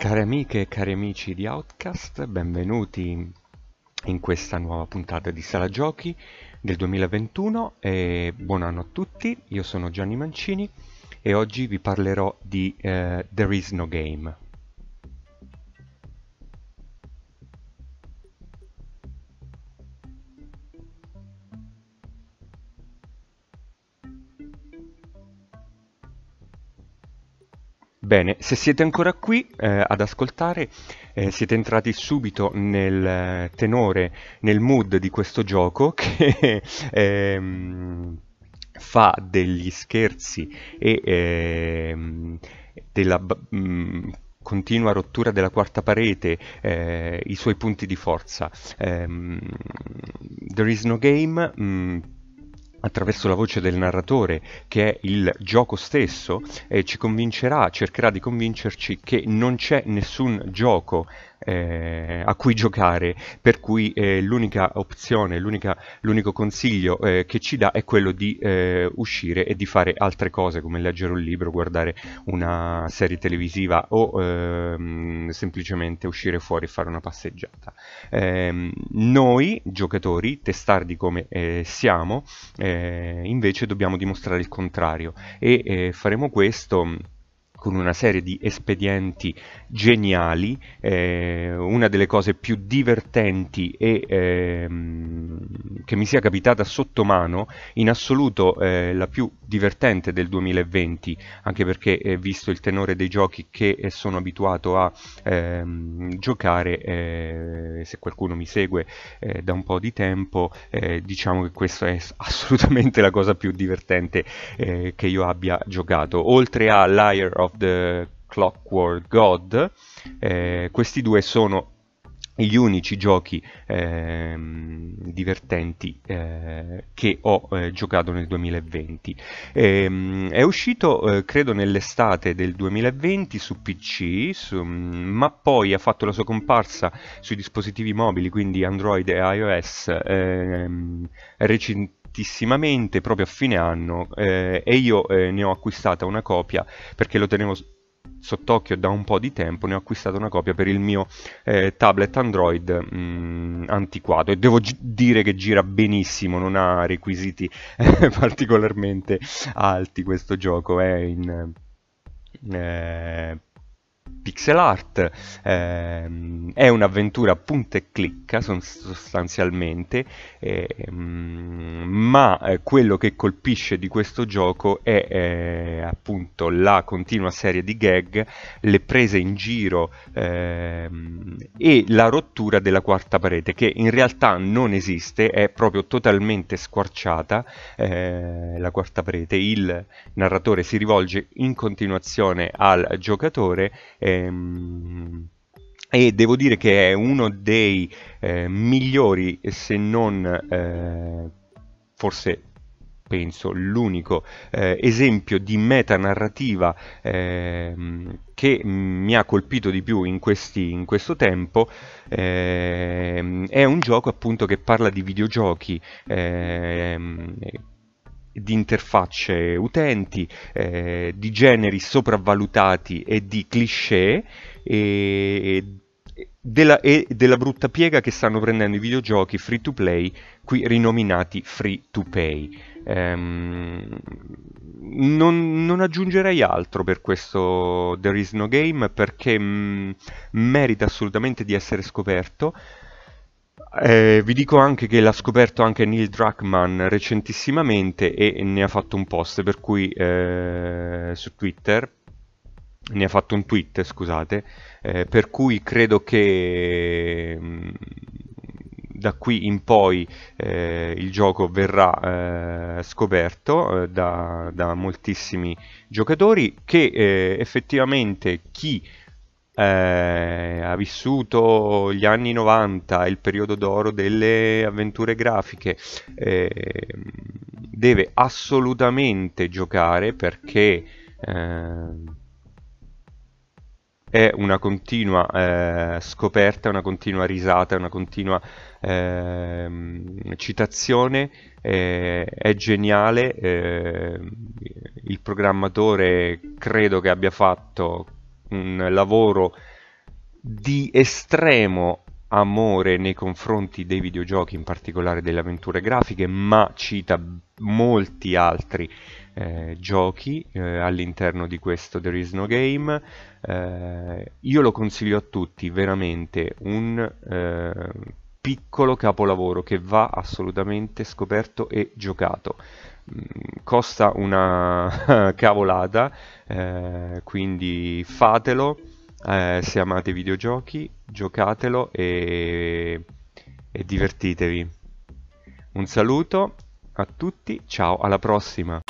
Cari amiche e cari amici di Outcast, benvenuti in questa nuova puntata di Sala Giochi del 2021 e buon anno a tutti, io sono Gianni Mancini e oggi vi parlerò di eh, There is no game. Bene, se siete ancora qui eh, ad ascoltare, eh, siete entrati subito nel eh, tenore, nel mood di questo gioco che ehm, fa degli scherzi e ehm, della... Mh, mm, continua rottura della quarta parete, eh, i suoi punti di forza. Um, There is no game. Mm, attraverso la voce del narratore, che è il gioco stesso, eh, ci convincerà, cercherà di convincerci che non c'è nessun gioco eh, a cui giocare, per cui eh, l'unica opzione, l'unico consiglio eh, che ci dà è quello di eh, uscire e di fare altre cose come leggere un libro, guardare una serie televisiva o ehm, semplicemente uscire fuori e fare una passeggiata. Ehm, noi giocatori, testardi come eh, siamo, eh, invece dobbiamo dimostrare il contrario e faremo questo con una serie di espedienti geniali, eh, una delle cose più divertenti e eh, che mi sia capitata sotto mano, in assoluto eh, la più divertente del 2020, anche perché eh, visto il tenore dei giochi che eh, sono abituato a ehm, giocare, eh, se qualcuno mi segue eh, da un po' di tempo, eh, diciamo che questa è assolutamente la cosa più divertente che io abbia giocato. Oltre a Liar of the Clockwork God, questi due sono gli unici giochi eh, divertenti eh, che ho eh, giocato nel 2020. E, ehm, è uscito, eh, credo, nell'estate del 2020 su PC, su, mm, ma poi ha fatto la sua comparsa sui dispositivi mobili, quindi Android e iOS, ehm, recentissimamente, proprio a fine anno eh, e io eh, ne ho acquistata una copia perché lo tenevo sott'occhio da un po' di tempo, ne ho acquistato una copia per il mio eh, tablet Android mh, mm, antiquato e devo gi- dire che gira benissimo, non ha requisiti eh, particolarmente alti questo gioco, è in eh, pixel art, ehm, è un'avventura punta e clicca sostanzialmente, ehm, ma eh, quello che colpisce di questo gioco è eh, appunto la continua serie di gag, le prese in giro ehm, e la rottura della quarta parete che in realtà non esiste, è proprio totalmente squarciata eh, la quarta parete, il narratore si rivolge in continuazione al giocatore eh, Ehm, e devo dire che è uno dei eh, migliori, se non eh, forse penso l'unico eh, esempio di metanarrativa eh, che mi ha colpito di più in, questi, in questo tempo eh, è un gioco appunto che parla di videogiochi ehm, di interfacce utenti, eh, di generi sopravvalutati e di cliché e della, e della brutta piega che stanno prendendo i videogiochi free to play, qui rinominati free to pay. Um, non, non, aggiungerei altro per questo There is no game perché mh, mm, merita assolutamente di essere scoperto. Eh, vi dico anche che l'ha scoperto anche Neil Druckmann recentissimamente e ne ha fatto un post per cui eh, su Twitter ne ha fatto un tweet, scusate, eh, per cui credo che mm, da qui in poi eh, il gioco verrà eh, scoperto eh, da, da, moltissimi giocatori che eh, effettivamente chi eh, ha vissuto gli anni 90, il periodo d'oro delle avventure grafiche, eh, deve assolutamente giocare perché ehm, è una continua eh, scoperta, una continua risata, una continua eh, citazione, eh, è geniale, ehm, il programmatore credo che abbia fatto un lavoro di estremo amore nei confronti dei videogiochi, in particolare delle avventure grafiche, ma cita molti altri eh, giochi eh, all'interno di questo There is no game. Eh, io lo consiglio a tutti, veramente un eh, piccolo capolavoro che va assolutamente scoperto e giocato costa una cavolata, eh, quindi fatelo eh, se amate i videogiochi, giocatelo e, e divertitevi. Un saluto a tutti, ciao, alla prossima!